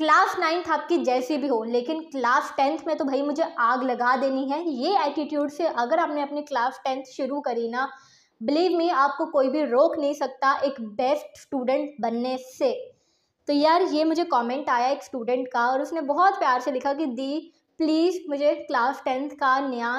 Class ninth आपकी जैसी भी हो लेकिन क्लास टेंथ में तो भाई मुझे आग लगा देनी है ये एटीट्यूड से अगर आपने अपनी क्लास टेंथ शुरू करी ना बिलीव मी आपको कोई भी रोक नहीं सकता एक बेस्ट स्टूडेंट बनने से तो यार ये मुझे कमेंट आया एक स्टूडेंट का और उसने बहुत प्यार से लिखा कि दी प्लीज़ मुझे क्लास टेंथ का नया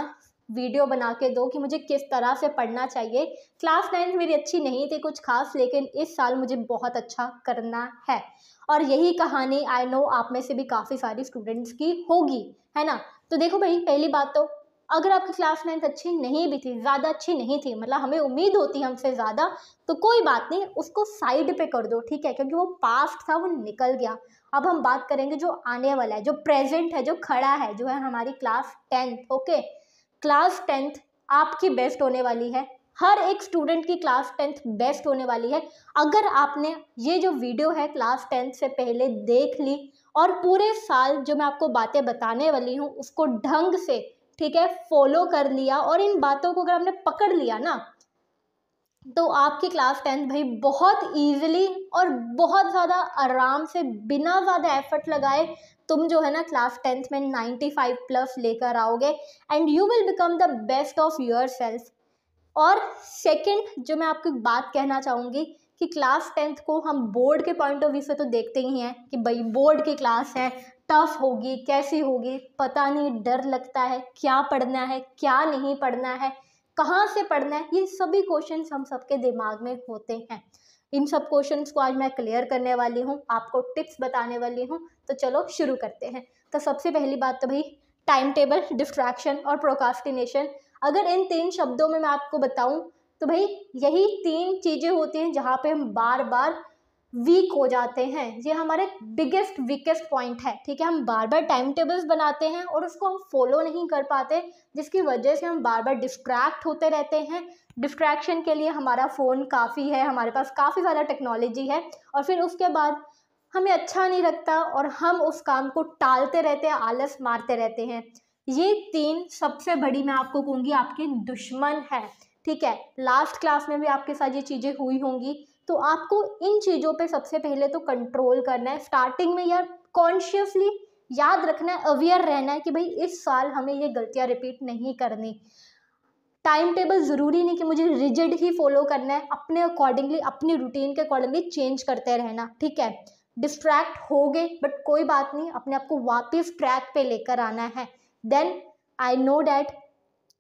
वीडियो बना के दो कि मुझे किस तरह से पढ़ना चाहिए क्लास नाइन्थ मेरी अच्छी नहीं थी कुछ खास लेकिन इस साल मुझे बहुत अच्छा करना है और यही कहानी आई नो आप में से भी काफ़ी सारी स्टूडेंट्स की होगी है ना तो देखो भाई पहली बात तो अगर आपकी क्लास नाइन्थ अच्छी नहीं भी थी ज़्यादा अच्छी नहीं थी मतलब हमें उम्मीद होती है हमसे ज़्यादा तो कोई बात नहीं उसको साइड पे कर दो ठीक है क्योंकि वो पास्ट था वो निकल गया अब हम बात करेंगे जो आने वाला है जो प्रेजेंट है जो खड़ा है जो है हमारी class tenth okay okay? Class tenth आपकी बेस्ट होने वाली है हर एक स्टूडेंट की क्लास टेंथ बेस्ट होने वाली है अगर आपने ये जो वीडियो है क्लास टेंथ से पहले देख ली और पूरे साल जो मैं आपको बातें बताने वाली हूँ उसको ढंग से ठीक है फॉलो कर लिया और इन बातों को अगर आपने पकड़ लिया ना तो आपकी क्लास टेंथ भाई बहुत ईजिली और बहुत ज़्यादा आराम से बिना ज़्यादा एफर्ट लगाए तुम जो है ना क्लास टेंथ में नाइन्टी फाइव प्लस लेकर आओगे and you will become the best of yourself और सेकंड जो मैं आपको एक बात कहना चाहूँगी कि क्लास टेंथ को हम बोर्ड के पॉइंट ऑफ व्यू से तो देखते ही हैं कि भाई बोर्ड की क्लास है टफ होगी कैसी होगी पता नहीं डर लगता है क्या पढ़ना है क्या नहीं पढ़ना है कहाँ से पढ़ना है ये सभी क्वेश्चन हम सबके दिमाग में होते हैं इन सब क्वेश्चंस को आज मैं क्लियर करने वाली हूँ आपको टिप्स बताने वाली हूँ तो चलो शुरू करते हैं तो सबसे पहली बात तो भाई टाइम टेबल डिस्ट्रैक्शन और प्रोकास्टिनेशन अगर इन तीन शब्दों में मैं आपको बताऊं तो भाई यही तीन चीज़ें होती हैं जहाँ पे हम बार बार वीक हो जाते हैं ये हमारे बिगेस्ट वीकेस्ट पॉइंट है ठीक है हम बार बार टाइम टेबल्स बनाते हैं और उसको हम फॉलो नहीं कर पाते जिसकी वजह से हम बार बार डिस्ट्रैक्ट होते रहते हैं डिस्ट्रैक्शन के लिए हमारा फ़ोन काफ़ी है हमारे पास काफ़ी ज़्यादा टेक्नोलॉजी है और फिर उसके बाद हमें अच्छा नहीं लगता और हम उस काम को टालते रहते हैं आलस मारते रहते हैं ये तीन सबसे बड़ी मैं आपको कहूँगी आपके दुश्मन है ठीक है लास्ट क्लास में भी आपके साथ ये चीज़ें हुई होंगी तो आपको इन चीज़ों पे सबसे पहले तो कंट्रोल करना है स्टार्टिंग में यार कॉन्शियसली याद रखना है अवेयर रहना है कि भाई इस साल हमें ये गलतियाँ रिपीट नहीं करनी टाइम टेबल ज़रूरी नहीं कि मुझे रिजिड ही फॉलो करना है अपने अकॉर्डिंगली अपनी रूटीन के अकॉर्डिंगली चेंज करते रहना ठीक है डिस्ट्रैक्ट हो गए बट कोई बात नहीं अपने आप को वापस ट्रैक पे लेकर आना है देन आई नो डैट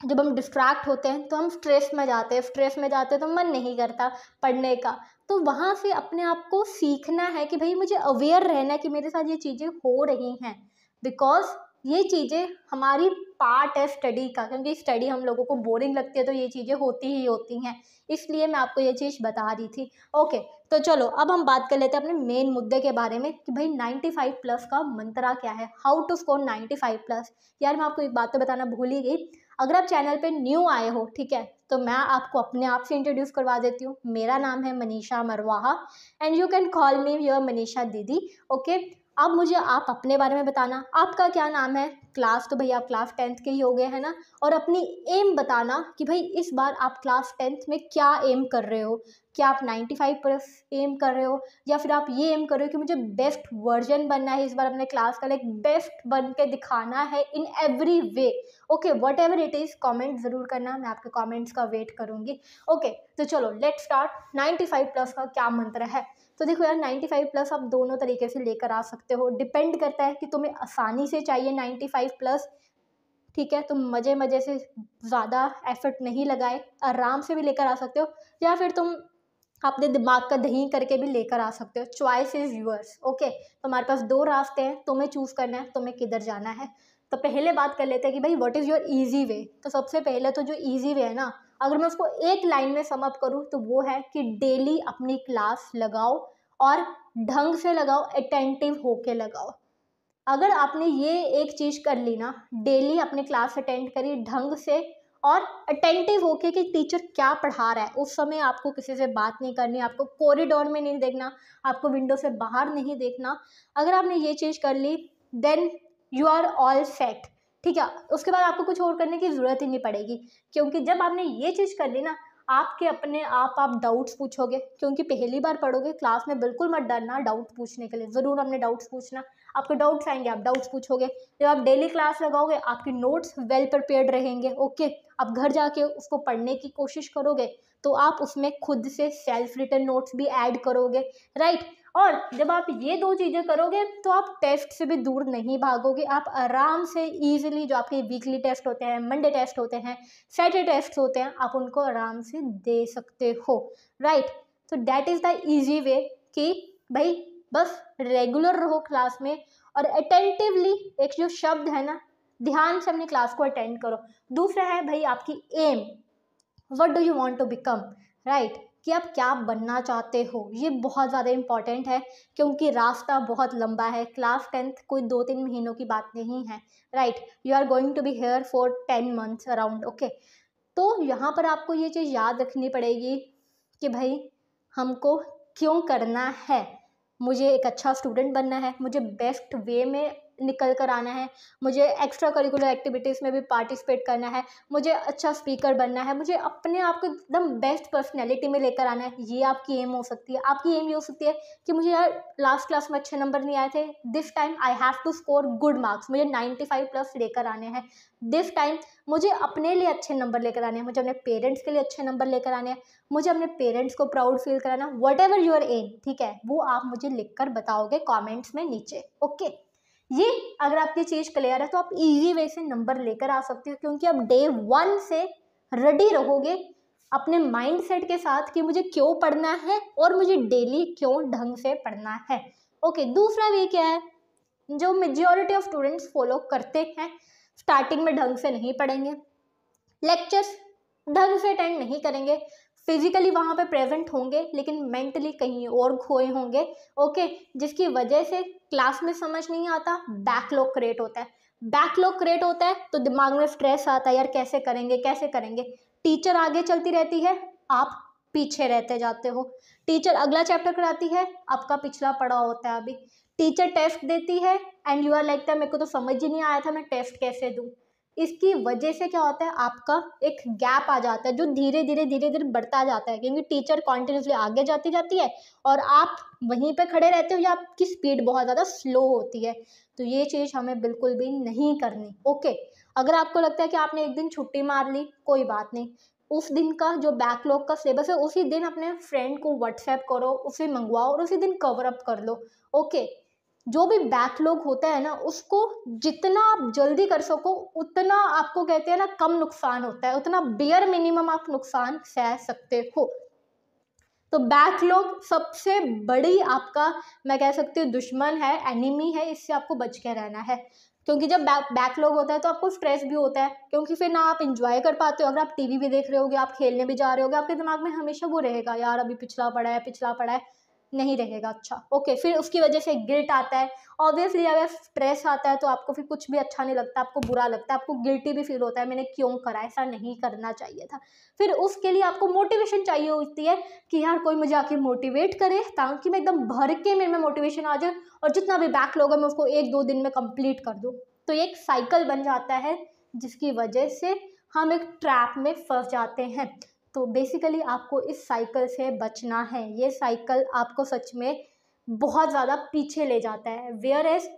जब हम डिस्ट्रैक्ट होते हैं तो हम स्ट्रेस में जाते हैं स्ट्रेस में जाते हैं तो मन नहीं करता पढ़ने का तो वहाँ से अपने आप को सीखना है कि भाई मुझे अवेयर रहना है कि मेरे साथ ये चीज़ें हो रही हैं बिकॉज ये चीज़ें हमारी पार्ट है स्टडी का क्योंकि स्टडी हम लोगों को बोरिंग लगती है तो ये चीज़ें होती ही होती हैं इसलिए मैं आपको ये चीज़ बता रही थी ओके तो चलो अब हम बात कर लेते हैं अपने मेन मुद्दे के बारे में कि भाई 95 प्लस का मंत्रा क्या है हाउ टू स्कोर 95 प्लस यार मैं आपको एक बात तो बताना भूल ही गई अगर आप चैनल पर न्यू आए हो ठीक है तो मैं आपको अपने आप से इंट्रोड्यूस करवा देती हूँ मेरा नाम है Manisha Marwaha and you can call me your Manisha didi okay अब मुझे आप अपने बारे में बताना आपका क्या नाम है क्लास तो भैया आप क्लास टेंथ के ही हो गए हैं ना और अपनी एम बताना कि भाई इस बार आप क्लास टेंथ में क्या एम कर रहे हो कि आप नाइन्टी फाइव पर एम कर रहे हो या फिर आप ये एम कर रहे हो कि मुझे बेस्ट वर्जन बनना है इस बार अपने क्लास का लाइक बेस्ट बन के दिखाना है in every way okay whatever it is comment ज़रूर करना मैं आपके कॉमेंट्स का वेट करूँगी ओके okay, तो चलो let start ninety five plus का क्या मंत्र है तो देखो यार नाइन्टी फाइव प्लस आप दोनों तरीके से लेकर आ सकते हो डिपेंड करता है कि तुम्हें आसानी से चाहिए नाइन्टी फाइव प्लस ठीक है तुम मज़े मज़े से ज़्यादा एफर्ट नहीं लगाए आराम से भी लेकर आ सकते हो या फिर तुम अपने दिमाग का दही करके भी लेकर आ सकते हो चॉइस इज़ यूअर्स ओके तो हमारे पास दो रास्ते हैं तुम्हें चूज़ करना है तुम्हें किधर जाना है तो पहले बात कर लेते हैं कि भाई what is your easy way तो सबसे पहले तो जो ईजी वे है ना अगर मैं उसको एक लाइन में अप करूँ तो वो है कि डेली अपनी क्लास लगाओ और ढंग से लगाओ अटेंटिव होके लगाओ अगर आपने ये एक चीज़ कर ली ना डेली अपनी क्लास अटेंड करी ढंग से और अटेंटिव होके कि टीचर क्या पढ़ा रहा है उस समय आपको किसी से बात नहीं करनी आपको कॉरिडोर में नहीं देखना आपको विंडो से बाहर नहीं देखना अगर आपने ये चीज़ कर ली then you are all set ठीक है उसके बाद आपको कुछ और करने की ज़रूरत ही नहीं पड़ेगी क्योंकि जब आपने ये चीज़ कर ली ना आपके अपने आप आप डाउट्स पूछोगे क्योंकि पहली बार पढ़ोगे क्लास में बिल्कुल मत डरना डाउट पूछने के लिए ज़रूर हमने डाउट्स पूछना आपके डाउट्स आएंगे आप डाउट्स पूछोगे जब आप डेली क्लास लगाओगे आपके नोट्स वेल प्रिपेयर रहेंगे ओके आप घर जाके उसको पढ़ने की कोशिश करोगे तो आप उसमें खुद से सेल्फ रिटर्न नोट्स भी ऐड करोगे राइट और जब आप ये दो चीज़ें करोगे तो आप टेस्ट से भी दूर नहीं भागोगे आप आराम से ईजिली जो आपके वीकली टेस्ट होते हैं मंडे टेस्ट होते हैं सैटरडे टेस्ट होते हैं आप उनको आराम से दे सकते हो राइट तो that is the easy way कि भाई बस रेगुलर रहो क्लास में और अटेंटिवली एक जो शब्द है ना ध्यान से अपनी क्लास को अटेंड करो दूसरा है भाई आपकी aim what do you want to become right कि आप क्या बनना चाहते हो ये बहुत ज़्यादा इम्पॉर्टेंट है क्योंकि रास्ता बहुत लंबा है क्लास टेंथ कोई दो तीन महीनों की बात नहीं है right you are going to be here for ten months around okay तो यहाँ पर आपको ये चीज़ याद रखनी पड़ेगी कि भाई हमको क्यों करना है मुझे एक अच्छा स्टूडेंट बनना है मुझे बेस्ट वे में निकल कर आना है मुझे एक्स्ट्रा करिकुलर एक्टिविटीज़ में भी पार्टिसिपेट करना है मुझे अच्छा स्पीकर बनना है मुझे अपने आप को एकदम बेस्ट पर्सनैलिटी में लेकर आना है ये आपकी एम हो सकती है आपकी एम ये हो सकती है कि मुझे यार लास्ट क्लास में अच्छे नंबर नहीं आए थे this time I have to score good marks मुझे नाइन्टी फाइव प्लस लेकर आने हैं दिस टाइम मुझे अपने लिए अच्छे नंबर लेकर आने हैं मुझे अपने पेरेंट्स के लिए अच्छे नंबर लेकर आने हैं मुझे अपने पेरेंट्स को प्राउड फील कराना वट एवर योर एम ठीक है वो आप मुझे लिख कर बताओगे कॉमेंट्स में नीचे ओके okay? ये अगर आपकी चीज़ क्लियर है तो आप इजी वे से नंबर लेकर आ सकते हो क्योंकि आप डे वन से रेडी रहोगे अपने माइंड सेट के साथ कि मुझे क्यों पढ़ना है और मुझे डेली क्यों ढंग से पढ़ना है ओके दूसरा वे क्या है जो मेजोरिटी ऑफ स्टूडेंट्स फॉलो करते हैं स्टार्टिंग में ढंग से नहीं पढ़ेंगे लेक्चर्स ढंग से अटेंड नहीं करेंगे फिजिकली वहाँ पे प्रेजेंट होंगे लेकिन मेंटली कहीं और खोए होंगे ओके जिसकी वजह से क्लास में समझ नहीं आता बैकलॉग क्रिएट होता है बैकलॉग क्रिएट होता है तो दिमाग में स्ट्रेस आता है यार कैसे करेंगे कैसे करेंगे टीचर आगे चलती रहती है आप पीछे रहते जाते हो टीचर अगला चैप्टर कराती है आपका पिछला पड़ा होता है अभी टीचर टेस्ट देती है एंड यू आर लाइक था मेरे को तो समझ ही नहीं आया था मैं टेस्ट कैसे दूँ इसकी वजह से क्या होता है आपका एक गैप आ जाता है जो धीरे धीरे धीरे धीरे बढ़ता जाता है क्योंकि टीचर कॉन्टिन्यूसली आगे जाती जाती है और आप वहीं पर खड़े रहते हो या आपकी स्पीड बहुत ज़्यादा स्लो होती है तो ये चीज़ हमें बिल्कुल भी नहीं करनी ओके अगर आपको लगता है कि आपने एक दिन छुट्टी मार ली कोई बात नहीं उस दिन का जो बैकलॉग का सिलेबस है उसी दिन अपने फ्रेंड को व्हाट्सएप करो उसे मंगवाओ और उसी दिन कवर अप कर लो ओके जो भी बैकलॉग होता है ना उसको जितना आप जल्दी कर सको उतना आपको कहते हैं ना कम नुकसान होता है उतना बेयर मिनिमम आप नुकसान सह सकते हो तो बैकलॉग सबसे बड़ी आपका मैं कह सकती हूँ दुश्मन है एनिमी है इससे आपको बच के रहना है क्योंकि जब बैक बैकलॉग होता है तो आपको स्ट्रेस भी होता है क्योंकि फिर ना आप इंजॉय कर पाते हो अगर आप टीवी भी देख रहे होगे आप खेलने भी जा रहे होगे आपके दिमाग में हमेशा वो रहेगा यार अभी पिछला पड़ा है पिछला पड़ा है नहीं रहेगा अच्छा ओके फिर उसकी वजह से गिल्ट आता है ऑब्वियसली अगर स्ट्रेस आता है तो आपको फिर कुछ भी अच्छा नहीं लगता आपको बुरा लगता है आपको गिल्टी भी फील होता है मैंने क्यों करा ऐसा नहीं करना चाहिए था फिर उसके लिए आपको मोटिवेशन चाहिए होती है कि यार कोई मुझे आके मोटिवेट करे ताकि मैं एकदम भर के मेरे में मोटिवेशन आ जाए और जितना भी बैक है मैं उसको एक दो दिन में कंप्लीट कर दूँ तो एक साइकिल बन जाता है जिसकी वजह से हम एक ट्रैप में फंस जाते हैं तो बेसिकली आपको इस साइकिल से बचना है ये साइकिल आपको सच में बहुत ज़्यादा पीछे ले जाता है वेयर एज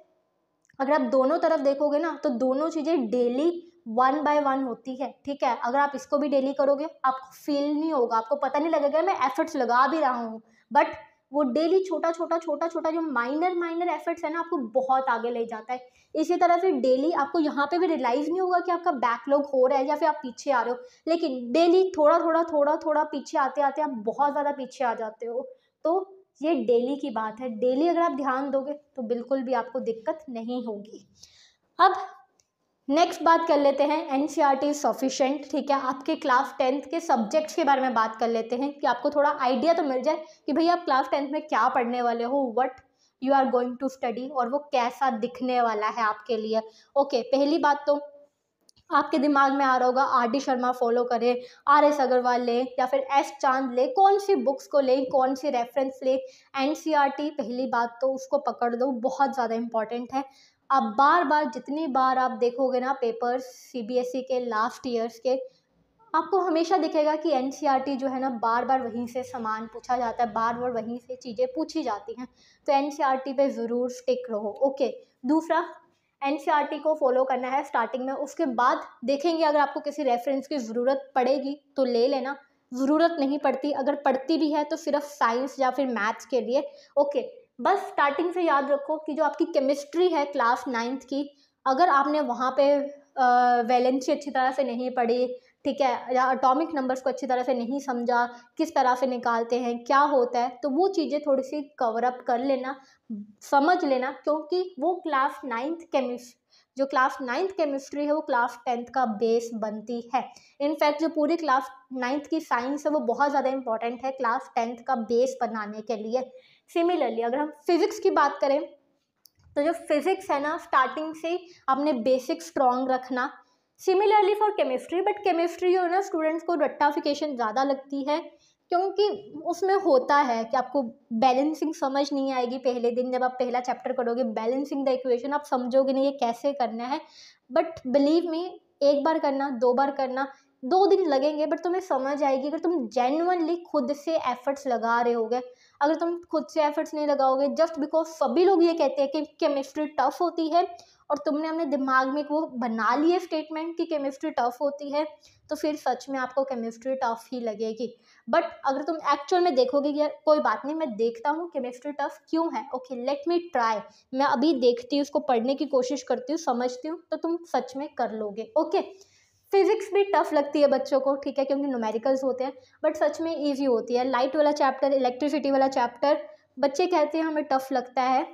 अगर आप दोनों तरफ देखोगे ना तो दोनों चीज़ें डेली वन बाय वन होती है ठीक है अगर आप इसको भी डेली करोगे आपको फील नहीं होगा आपको पता नहीं लगेगा मैं एफर्ट्स लगा भी रहा हूँ बट वो डेली छोटा छोटा छोटा छोटा जो माइनर माइनर एफर्ट्स है ना आपको बहुत आगे ले जाता है इसी तरह से डेली आपको यहाँ पे भी रियलाइज़ नहीं होगा कि आपका बैकलॉग हो रहा है या फिर आप पीछे आ रहे हो लेकिन डेली थोड़ा थोड़ा थोड़ा थोड़ा पीछे आते आते आप बहुत ज़्यादा पीछे आ जाते हो तो ये डेली की बात है डेली अगर आप ध्यान दोगे तो बिल्कुल भी आपको दिक्कत नहीं होगी अब नेक्स्ट बात कर लेते हैं N C R T sufficient ठीक है आपके क्लास टेंथ के सब्जेक्ट्स के बारे में बात कर लेते हैं कि आपको थोड़ा आइडिया तो मिल जाए कि भाई आप क्लास टेंथ में क्या पढ़ने वाले हो what you are going to study और वो कैसा दिखने वाला है आपके लिए ओके okay, पहली बात तो आपके दिमाग में आ रहा होगा आर डी शर्मा फॉलो करें आर एस अग्रवाल लें या फिर एस चांद लें कौन सी बुक्स को लें कौन सी रेफरेंस लें एन सी आर टी पहली बात तो उसको पकड़ दो बहुत ज़्यादा इंपॉर्टेंट है आप बार बार जितनी बार आप देखोगे ना पेपर्स सीबीएसई e के लास्ट ईयर्स के आपको हमेशा दिखेगा कि एन e जो है ना बार बार वहीं से सामान पूछा जाता है बार बार वहीं से चीज़ें पूछी जाती हैं तो एन e पे ज़रूर स्टिक रहो ओके दूसरा एन को फॉलो करना है स्टार्टिंग में उसके बाद देखेंगे अगर आपको किसी रेफरेंस की ज़रूरत पड़ेगी तो ले लेना ज़रूरत नहीं पड़ती अगर पड़ती भी है तो सिर्फ साइंस या फिर मैथ्स के लिए ओके बस स्टार्टिंग से याद रखो कि जो आपकी केमिस्ट्री है क्लास नाइन्थ की अगर आपने वहाँ पे वैलेंसी अच्छी तरह से नहीं पढ़ी ठीक है या अटोमिक नंबर्स को अच्छी तरह से नहीं समझा किस तरह से निकालते हैं क्या होता है तो वो चीज़ें थोड़ी सी कवर अप कर लेना समझ लेना क्योंकि वो क्लास नाइन्थ केमिस्ट जो क्लास नाइन्थ केमिस्ट्री है वो क्लास टेंथ का बेस बनती है इनफैक्ट जो पूरी क्लास नाइन्थ की साइंस है वो बहुत ज़्यादा इंपॉर्टेंट है क्लास टेंथ का बेस बनाने के लिए सिमिलरली अगर हम फिज़िक्स की बात करें तो जो फिज़िक्स है ना स्टार्टिंग से अपने बेसिक स्ट्रॉन्ग रखना similarly for chemistry but chemistry जो है ना स्टूडेंट्स को रट्टाफिकेशन ज़्यादा लगती है क्योंकि उसमें होता है कि आपको बैलेंसिंग समझ नहीं आएगी पहले दिन जब आप पहला चैप्टर करोगे बैलेंसिंग द इक्वेशन आप समझोगे नहीं ये कैसे करना है बट बिलीव मी एक बार करना दो बार करना दो दिन लगेंगे बट तुम्हें समझ आएगी अगर तुम जेनुअनली खुद से एफर्ट्स लगा रहे होगे अगर तुम खुद से एफर्ट्स नहीं लगाओगे जस्ट बिकॉज सभी लोग ये कहते हैं कि केमिस्ट्री टफ होती है और तुमने अपने दिमाग में एक वो बना लिए स्टेटमेंट कि केमिस्ट्री टफ होती है तो फिर सच में आपको केमिस्ट्री टफ ही लगेगी बट अगर तुम एक्चुअल में देखोगे कि कोई बात नहीं मैं देखता हूँ केमिस्ट्री टफ क्यों है ओके लेट मी ट्राई मैं अभी देखती हूँ उसको पढ़ने की कोशिश करती हूँ समझती हूँ तो तुम सच में कर लोगे ओके okay? फिजिक्स भी टफ लगती है बच्चों को ठीक है क्योंकि नोमेरिकल्स होते हैं बट सच में ईजी होती है लाइट वाला चैप्टर इलेक्ट्रिसिटी वाला चैप्टर बच्चे कहते हैं हमें टफ लगता है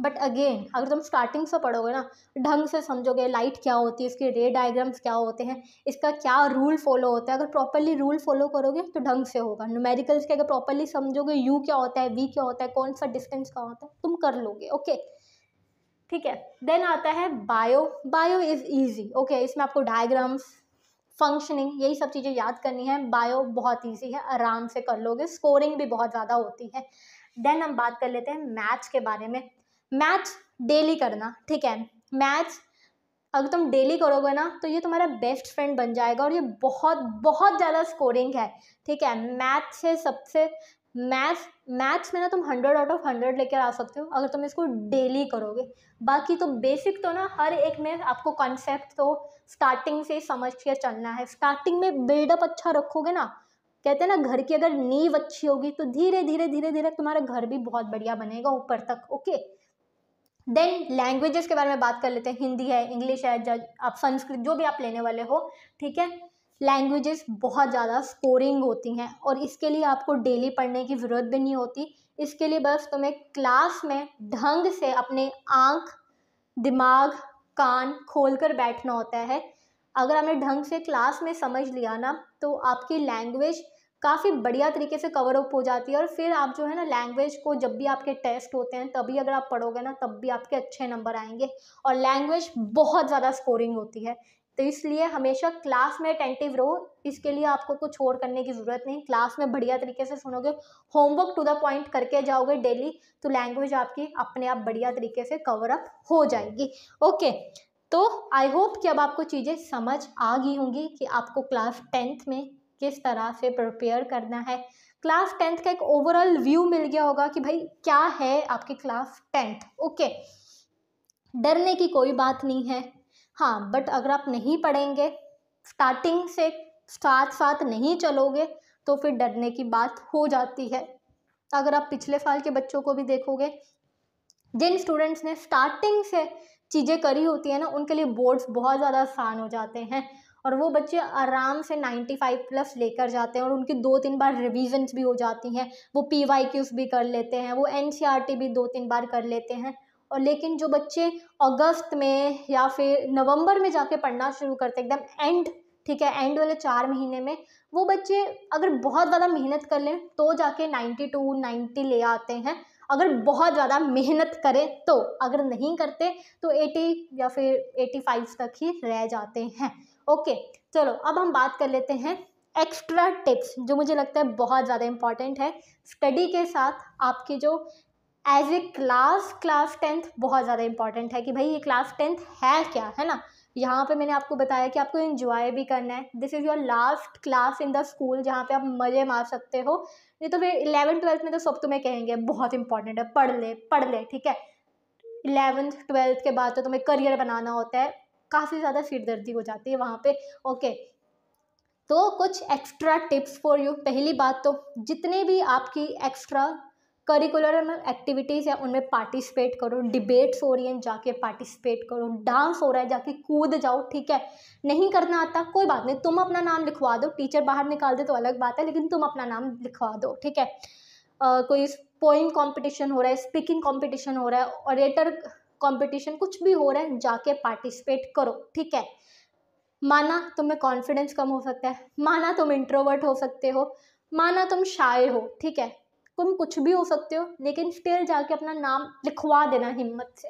बट अगेन अगर तुम स्टार्टिंग से पढ़ोगे ना ढंग से समझोगे लाइट क्या होती है इसके रे डायग्राम्स क्या होते हैं इसका क्या रूल फॉलो होता है अगर प्रॉपरली रूल फॉलो करोगे तो ढंग से होगा नोमेरिकल्स के अगर प्रॉपरली समझोगे यू क्या होता है वी क्या होता है कौन सा डिस्टेंस कहाँ होता है तुम कर लोगे ओके okay? ठीक है देन आता है bio bio is easy okay इसमें आपको डायग्राम्स फंक्शनिंग यही सब चीज़ें याद करनी है बायो बहुत ईजी है आराम से कर लोगे स्कोरिंग भी बहुत ज़्यादा होती है देन हम बात कर लेते हैं मैथ्स के बारे में मैथ्स डेली करना ठीक है मैथ्स अगर तुम डेली करोगे ना तो ये तुम्हारा बेस्ट फ्रेंड बन जाएगा और ये बहुत बहुत ज़्यादा स्कोरिंग है ठीक है मैथ से सबसे मैथ्स मैथ्स में ना तुम हंड्रेड आउट ऑफ हंड्रेड लेकर आ सकते हो अगर तुम इसको डेली करोगे बाकी तो बेसिक तो ना हर एक में आपको कॉन्सेप्ट तो स्टार्टिंग से समझ के चलना है स्टार्टिंग में बिल्डअप अच्छा रखोगे ना कहते हैं ना घर की अगर नींव अच्छी होगी तो धीरे धीरे धीरे धीरे तुम्हारा घर भी बहुत बढ़िया बनेगा ऊपर तक ओके देन लैंग्वेजेस के बारे में बात कर लेते हैं हिंदी है इंग्लिश है जज आप संस्कृत जो भी आप लेने वाले हो ठीक है लैंग्वेजेस बहुत ज़्यादा स्कोरिंग होती हैं और इसके लिए आपको डेली पढ़ने की ज़रूरत भी नहीं होती इसके लिए बस तुम्हें क्लास में ढंग से अपने आँख दिमाग कान खोल कर बैठना होता है अगर हमें ढंग से क्लास में समझ लिया ना तो आपकी लैंग्वेज काफ़ी बढ़िया तरीके से कवर अप हो जाती है और फिर आप जो है ना लैंग्वेज को जब भी आपके टेस्ट होते हैं तभी अगर आप पढ़ोगे ना तब भी आपके अच्छे नंबर आएंगे और लैंग्वेज बहुत ज़्यादा स्कोरिंग होती है तो इसलिए हमेशा क्लास में अटेंटिव रहो इसके लिए आपको कुछ और करने की ज़रूरत नहीं क्लास में बढ़िया तरीके से सुनोगे होमवर्क टू द पॉइंट करके जाओगे डेली तो लैंग्वेज आपकी अपने आप बढ़िया तरीके से कवर अप हो जाएगी ओके तो आई होप कि अब आपको चीज़ें समझ आ गई होंगी कि आपको क्लास टेंथ में किस तरह से प्रिपेयर करना है क्लास टेंथ का एक ओवरऑल व्यू मिल गया होगा कि भाई क्या है आपकी क्लास टेंथ ओके डरने की कोई बात नहीं है हाँ बट अगर आप नहीं पढ़ेंगे स्टार्टिंग से साथ साथ नहीं चलोगे तो फिर डरने की बात हो जाती है अगर आप पिछले साल के बच्चों को भी देखोगे जिन स्टूडेंट्स ने स्टार्टिंग से चीज़ें करी होती है ना उनके लिए बोर्ड्स बहुत ज़्यादा आसान हो जाते हैं और वो बच्चे आराम से 95 प्लस लेकर जाते हैं और उनकी दो तीन बार रिविजन्स भी हो जाती हैं वो पी वाई क्यूज़ भी कर लेते हैं वो एन सी आर टी भी दो तीन बार कर लेते हैं और लेकिन जो बच्चे अगस्त में या फिर नवंबर में जाके पढ़ना शुरू करते एकदम एंड ठीक है एंड वाले चार महीने में वो बच्चे अगर बहुत ज़्यादा मेहनत कर लें तो जाके नाइन्टी टू नाइन्टी ले आते हैं अगर बहुत ज़्यादा मेहनत करें तो अगर नहीं करते तो एटी या फिर एटी फाइव तक ही रह जाते हैं ओके चलो अब हम बात कर लेते हैं एक्स्ट्रा टिप्स जो मुझे लगता है बहुत ज़्यादा इम्पॉर्टेंट है स्टडी के साथ आपकी जो age a class class tenth बहुत ज़्यादा इंपॉर्टेंट है कि भाई ये क्लास टेंथ है क्या है ना यहाँ पे मैंने आपको बताया कि आपको इन्जॉय भी करना है this is your last class in the school जहाँ पे आप मज़े मार सकते हो नहीं तो फिर इलेवन ट्वेल्थ में तो सब तुम्हें कहेंगे बहुत इंपॉर्टेंट है पढ़ ले पढ़ ले ठीक है इलेवेंथ ट्वेल्थ के बाद तो तुम्हें करियर बनाना होता है काफ़ी ज़्यादा सिरदर्दी हो जाती है वहाँ पर ओके तो कुछ एक्स्ट्रा टिप्स फॉर यू पहली बात तो जितने भी आपकी एक्स्ट्रा करिकुलर एक्टिविटीज़ है उनमें पार्टिसिपेट करो डिबेट्स हो रही हैं जाके पार्टिसिपेट करो डांस हो रहा है जाके कूद जाओ ठीक है नहीं करना आता कोई बात नहीं तुम अपना नाम लिखवा दो टीचर बाहर निकाल दे तो अलग बात है लेकिन तुम अपना नाम लिखवा दो ठीक है आ, कोई पोइम कॉम्पिटिशन हो रहा है स्पीकिंग कॉम्पिटिशन हो रहा है ऑरेटर कॉम्पिटिशन कुछ भी हो रहा है जाके पार्टिसिपेट करो ठीक है माना तुम्हें कॉन्फिडेंस कम हो सकता है माना तुम इंट्रोवर्ट हो सकते हो माना तुम शाय हो ठीक है तुम कुछ भी हो सकते हो लेकिन स्टिल जाके अपना नाम लिखवा देना हिम्मत से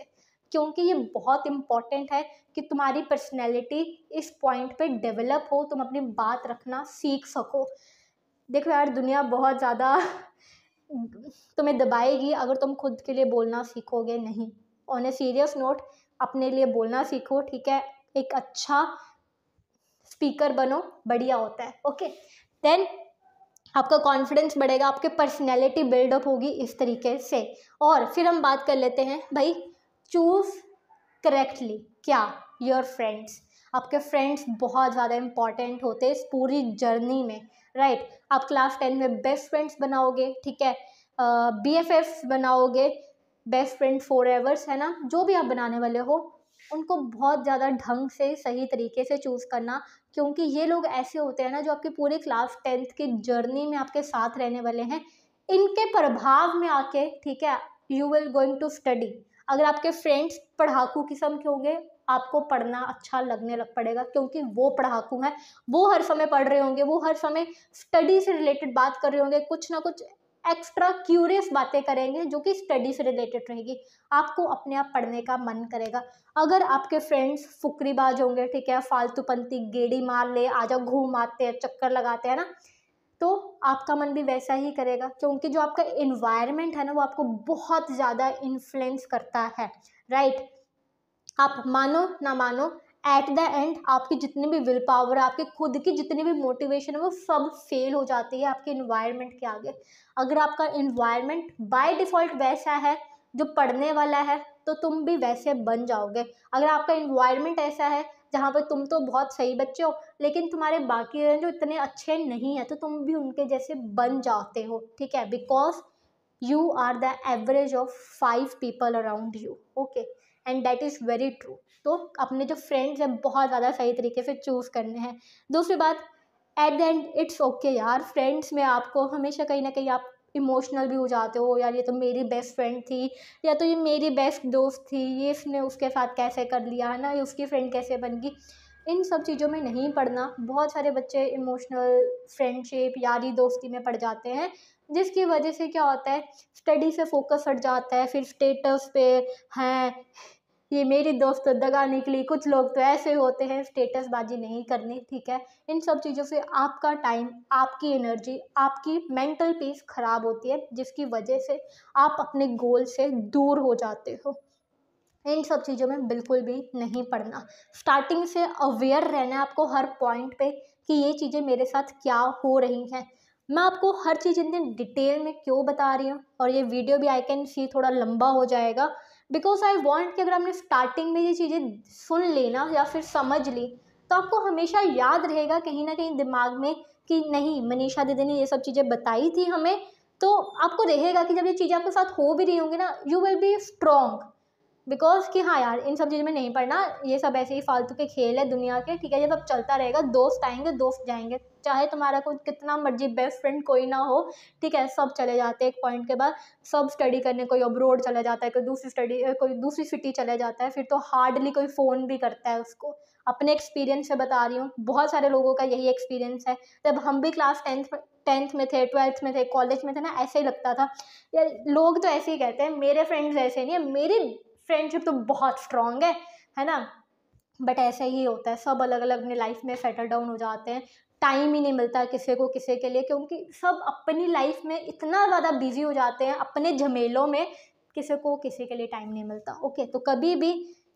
क्योंकि ये बहुत इम्पॉर्टेंट है कि तुम्हारी पर्सनैलिटी इस पॉइंट पे डेवलप हो तुम अपनी बात रखना सीख सको देखो यार दुनिया बहुत ज़्यादा तुम्हें दबाएगी अगर तुम खुद के लिए बोलना सीखोगे नहीं ऑन ए सीरियस नोट अपने लिए बोलना सीखो ठीक है एक अच्छा स्पीकर बनो बढ़िया होता है ओके देन आपका कॉन्फिडेंस बढ़ेगा आपकी पर्सनैलिटी बिल्डअप होगी इस तरीके से और फिर हम बात कर लेते हैं भाई चूज़ करेक्टली क्या योर फ्रेंड्स आपके फ्रेंड्स बहुत ज़्यादा इंपॉर्टेंट होते हैं इस पूरी जर्नी में राइट right? आप क्लास टेन में बेस्ट फ्रेंड्स बनाओगे ठीक है बी एफ एफ बनाओगे बेस्ट फ्रेंड फोर एवर्स है ना जो भी आप बनाने वाले हो उनको बहुत ज़्यादा ढंग से सही तरीके से चूज़ करना क्योंकि ये लोग ऐसे होते हैं ना जो आपकी पूरी क्लास टेंथ की जर्नी में आपके साथ रहने वाले हैं इनके प्रभाव में आके ठीक है you will going to study अगर आपके फ्रेंड्स पढ़ाकू किस्म के होंगे आपको पढ़ना अच्छा लगने लग पड़ेगा क्योंकि वो पढ़ाकू हैं वो हर समय पढ़ रहे होंगे वो हर समय स्टडी से रिलेटेड बात कर रहे होंगे कुछ ना कुछ एक्स्ट्रा क्यूरियस बातें करेंगे जो कि स्टडी से रिलेटेड रहेगी आपको अपने आप पढ़ने का मन करेगा अगर आपके फ्रेंड्स फुकरीबाज होंगे ठीक है पंथी गेड़ी मार ले आ जाओ घूम आते हैं चक्कर लगाते हैं ना तो आपका मन भी वैसा ही करेगा क्योंकि जो आपका इन्वायरमेंट है ना वो आपको बहुत ज़्यादा इन्फ्लुएंस करता है राइट आप मानो ना मानो एट द एंड आपकी जितनी भी विल पावर आपके खुद की जितनी भी मोटिवेशन है वो सब फेल हो जाती है आपके इन्वायरमेंट के आगे अगर आपका इन्वायरमेंट बाय डिफ़ॉल्ट वैसा है जो पढ़ने वाला है तो तुम भी वैसे बन जाओगे अगर आपका इन्वायरमेंट ऐसा है जहाँ पर तुम तो बहुत सही बच्चे हो लेकिन तुम्हारे बाकी जो इतने अच्छे नहीं हैं तो तुम भी उनके जैसे बन जाते हो ठीक है because you are the average of five people around you okay and that is very true तो अपने जो फ्रेंड्स हैं बहुत ज़्यादा सही तरीके से चूज़ करने हैं दूसरी बात at the end it's okay यार फ्रेंड्स में आपको हमेशा कहीं ना कहीं आप इमोशनल भी हो जाते हो यार ये तो मेरी बेस्ट फ्रेंड थी या तो ये मेरी बेस्ट दोस्त थी ये इसने उसके साथ कैसे कर लिया है ना ये उसकी फ्रेंड कैसे बन गई इन सब चीज़ों में नहीं पढ़ना बहुत सारे बच्चे इमोशनल फ्रेंडशिप यारी दोस्ती में पड़ जाते हैं जिसकी वजह से क्या होता है स्टडी से फोकस हट जाता है फिर स्टेटस पे हैं ये मेरी दोस्त दगा निकली कुछ लोग तो ऐसे होते हैं स्टेटसबाजी नहीं करनी ठीक है इन सब चीज़ों से आपका टाइम आपकी एनर्जी आपकी मेंटल पीस ख़राब होती है जिसकी वजह से आप अपने गोल से दूर हो जाते हो इन सब चीज़ों में बिल्कुल भी नहीं पढ़ना स्टार्टिंग से अवेयर रहना है आपको हर पॉइंट पे कि ये चीज़ें मेरे साथ क्या हो रही हैं मैं आपको हर चीज़ इतनी डिटेल में क्यों बता रही हूँ और ये वीडियो भी आई कैन सी थोड़ा लंबा हो जाएगा बिकॉज आई वॉन्ट कि अगर आपने स्टार्टिंग में ये चीज़ें सुन लेना या फिर समझ ली तो आपको हमेशा याद रहेगा कहीं ना कहीं दिमाग में कि नहीं मनीषा दीदी ने ये सब चीज़ें बताई थी हमें तो आपको रहेगा कि जब ये चीज़ें आपके साथ हो भी रही होंगी ना you will be strong because कि हाँ यार इन सब चीज़ में नहीं पढ़ना ये सब ऐसे ही फालतू के खेल है दुनिया के ठीक है ये सब चलता रहेगा दोस्त आएंगे दोस्त जाएंगे चाहे तुम्हारा कोई कितना मर्जी बेस्ट फ्रेंड कोई ना हो ठीक है सब चले जाते हैं एक पॉइंट के बाद सब स्टडी करने कोई अब्रोड चला जाता है कोई दूसरी स्टडी कोई दूसरी सिटी चले जाता है फिर तो हार्डली कोई फ़ोन भी करता है उसको अपने एक्सपीरियंस से बता रही हूँ बहुत सारे लोगों का यही एक्सपीरियंस है जब हम भी क्लास टेंथ टेंथ में थे ट्वेल्थ में थे कॉलेज में थे ना ऐसे ही लगता था यार लोग तो ऐसे ही कहते हैं मेरे फ्रेंड्स ऐसे नहीं है मेरी फ्रेंडशिप तो बहुत स्ट्रांग है है ना बट ऐसा ही होता है सब अलग अलग अपने लाइफ में सेटल डाउन हो जाते हैं टाइम ही नहीं मिलता किसी को किसी के लिए क्योंकि सब अपनी लाइफ में इतना ज़्यादा बिजी हो जाते हैं अपने झमेलों में किसी को किसी के लिए टाइम नहीं मिलता ओके तो कभी भी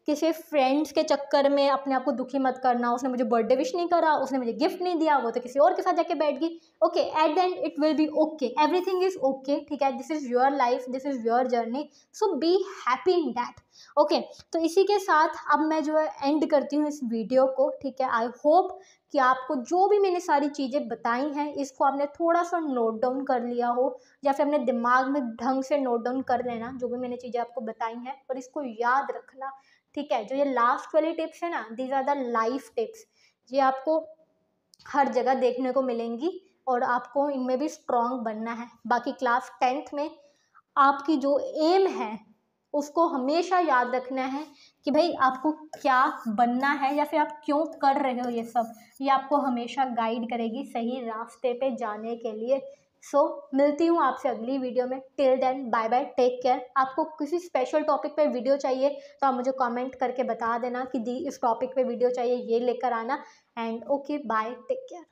किसी फ्रेंड्स के चक्कर में अपने आप को दुखी मत करना उसने मुझे बर्थडे विश नहीं करा उसने मुझे गिफ्ट नहीं दिया वो तो किसी और के साथ जाके बैठ गई okay at the end it will be okay everything is okay ठीक है this is your life this is your journey so be happy in that okay तो इसी के साथ अब मैं जो है एंड करती हूँ इस वीडियो को ठीक है आई होप कि आपको जो भी मैंने सारी चीज़ें बताई हैं इसको आपने थोड़ा सा नोट डाउन कर लिया हो या फिर अपने दिमाग में ढंग से नोट डाउन कर लेना जो भी मैंने चीज़ें आपको बताई हैं और इसको याद रखना ठीक है जो ये लास्ट वाली टिप्स है ना these are the life tips ये आपको हर जगह देखने को मिलेंगी और आपको इनमें भी स्ट्रांग बनना है बाकी क्लास टेंथ में आपकी जो एम है उसको हमेशा याद रखना है कि भाई आपको क्या बनना है या फिर आप क्यों कर रहे हो ये सब ये आपको हमेशा गाइड करेगी सही रास्ते पे जाने के लिए सो so, मिलती हूँ आपसे अगली वीडियो में till then bye bye take care आपको किसी स्पेशल टॉपिक पे वीडियो चाहिए तो आप मुझे कमेंट करके बता देना कि दी इस टॉपिक पे वीडियो चाहिए ये लेकर आना and okay bye take care